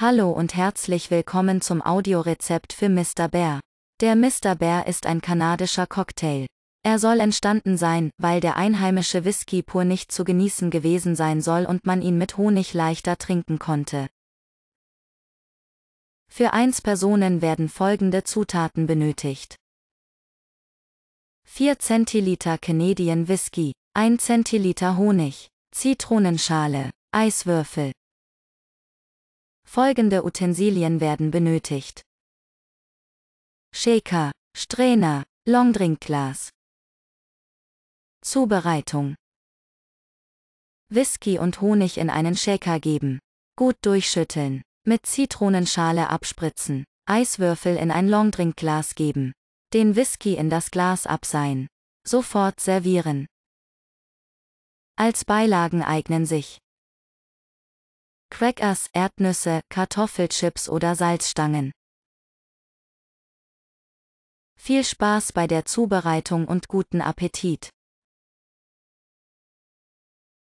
Hallo und herzlich willkommen zum Audiorezept für Mr. Bear. Der Mr. Bear ist ein kanadischer Cocktail. Er soll entstanden sein, weil der einheimische Whisky pur nicht zu genießen gewesen sein soll und man ihn mit Honig leichter trinken konnte. Für 1 Personen werden folgende Zutaten benötigt. 4 Zentiliter Canadian Whisky, 1 Zentiliter Honig, Zitronenschale, Eiswürfel, Folgende Utensilien werden benötigt. Shaker, Strainer, Longdrinkglas. Zubereitung. Whisky und Honig in einen Shaker geben. Gut durchschütteln. Mit Zitronenschale abspritzen. Eiswürfel in ein Longdrinkglas geben. Den Whisky in das Glas abseihen. Sofort servieren. Als Beilagen eignen sich Crackers, Erdnüsse, Kartoffelchips oder Salzstangen. Viel Spaß bei der Zubereitung und guten Appetit!